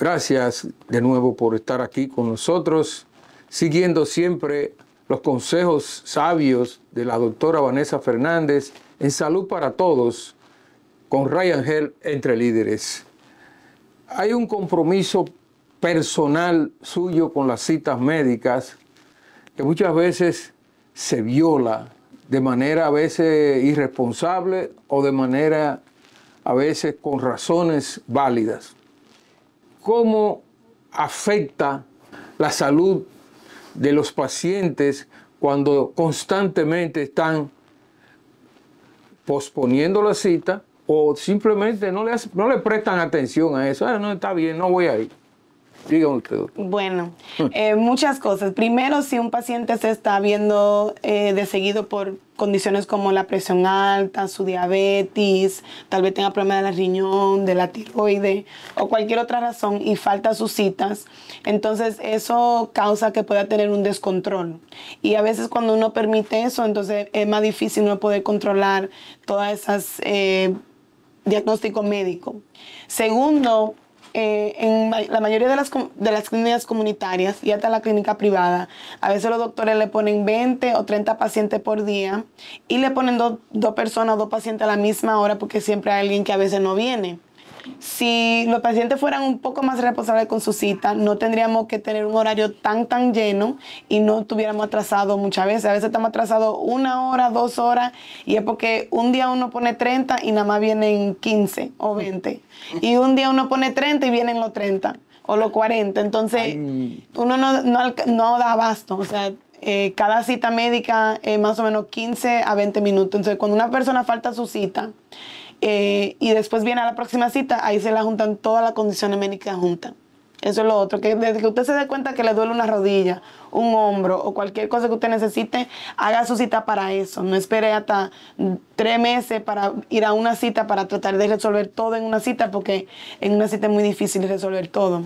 Gracias de nuevo por estar aquí con nosotros, siguiendo siempre los consejos sabios de la doctora Vanessa Fernández en Salud para Todos con Ryan Hell entre líderes. Hay un compromiso personal suyo con las citas médicas que muchas veces se viola de manera a veces irresponsable o de manera a veces con razones válidas cómo afecta la salud de los pacientes cuando constantemente están posponiendo la cita o simplemente no le, no le prestan atención a eso. Ah, no está bien, no voy a ir. Bueno, hmm. eh, muchas cosas. Primero, si un paciente se está viendo eh, de seguido por condiciones como la presión alta, su diabetes, tal vez tenga problemas la riñón, de la tiroide o cualquier otra razón y falta sus citas, entonces eso causa que pueda tener un descontrol. Y a veces cuando uno permite eso, entonces es más difícil no poder controlar todas esas... diagnósticos eh, diagnóstico médico. Segundo, eh, en la mayoría de las, clínicas comunitarias y hasta la clínica privada, a veces los doctores le ponen 20 o 30 pacientes por día y le ponen dos personas o dos pacientes a la misma hora porque siempre hay alguien que a veces no viene. Si los pacientes fueran un poco más responsables con su cita, no tendríamos que tener un horario tan, tan lleno y no estuviéramos atrasados muchas veces. A veces estamos atrasados una hora, dos horas, y es porque un día uno pone 30 y nada más vienen 15 o 20. Y un día uno pone 30 y vienen los 30 o los 40. Entonces, uno no, da abasto. O sea, eh, cada cita médica es más o menos 15 a 20 minutos. Entonces, cuando una persona falta su cita, eh, y después viene a la próxima cita, ahí se la juntan todas las condiciones médicas juntas. Eso es lo otro, que desde que usted se dé cuenta que le duele una rodilla, un hombro o cualquier cosa que usted necesite, haga su cita para eso. No espere hasta tres meses para ir a una cita para tratar de resolver todo en una cita, porque en una cita es muy difícil resolver todo.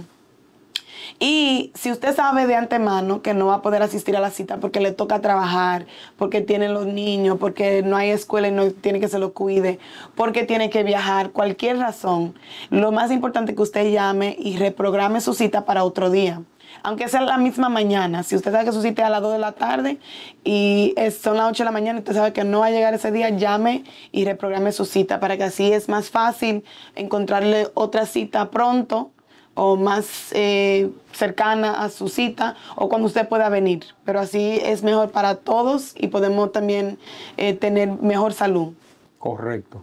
Y si usted sabe de antemano que no va a poder asistir a la cita porque le toca trabajar, porque tiene los niños, porque no hay escuela y no tiene que se lo cuide, porque tiene que viajar, cualquier razón, lo más importante es que usted llame y reprograme su cita para otro día aunque sea la misma mañana. Si usted sabe que su cita es a las 2 de la tarde y es, son las 8 de la mañana y usted sabe que no va a llegar ese día, llame y reprograme su cita para que así es más fácil encontrarle otra cita pronto o más eh, cercana a su cita o cuando usted pueda venir. Pero así es mejor para todos y podemos también eh, tener mejor salud. Correcto.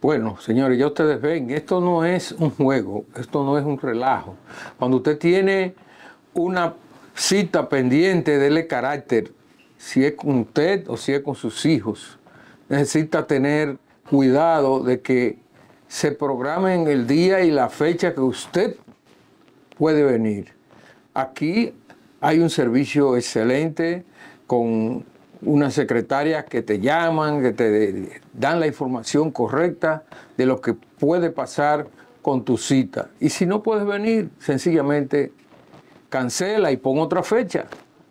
Bueno, señores, ya ustedes ven, esto no es un juego, esto no es un relajo. Cuando usted tiene una cita pendiente, dele carácter, si es con usted o si es con sus hijos. Necesita tener cuidado de que se programen el día y la fecha que usted puede venir. Aquí hay un servicio excelente con unas secretarias que te llaman, que te dan la información correcta de lo que puede pasar con tu cita. Y si no puedes venir, sencillamente cancela y pon otra fecha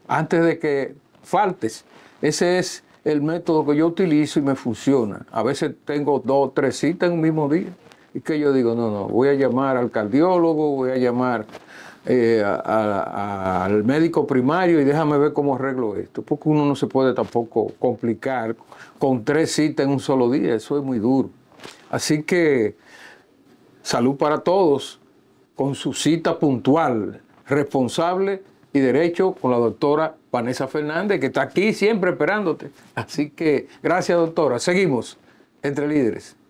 antes de que faltes. Ese es el método que yo utilizo y me funciona. A veces tengo dos o tres citas en un mismo día. Y que yo digo, no, no, voy a llamar al cardiólogo, voy a llamar eh, al médico primario y déjame ver cómo arreglo esto, porque uno no se puede tampoco complicar con tres citas en un solo día, eso es muy duro. Así que salud para todos, con su cita puntual, responsable y derecho con la doctora Vanessa Fernández, que está aquí siempre esperándote. Así que gracias doctora, seguimos entre líderes.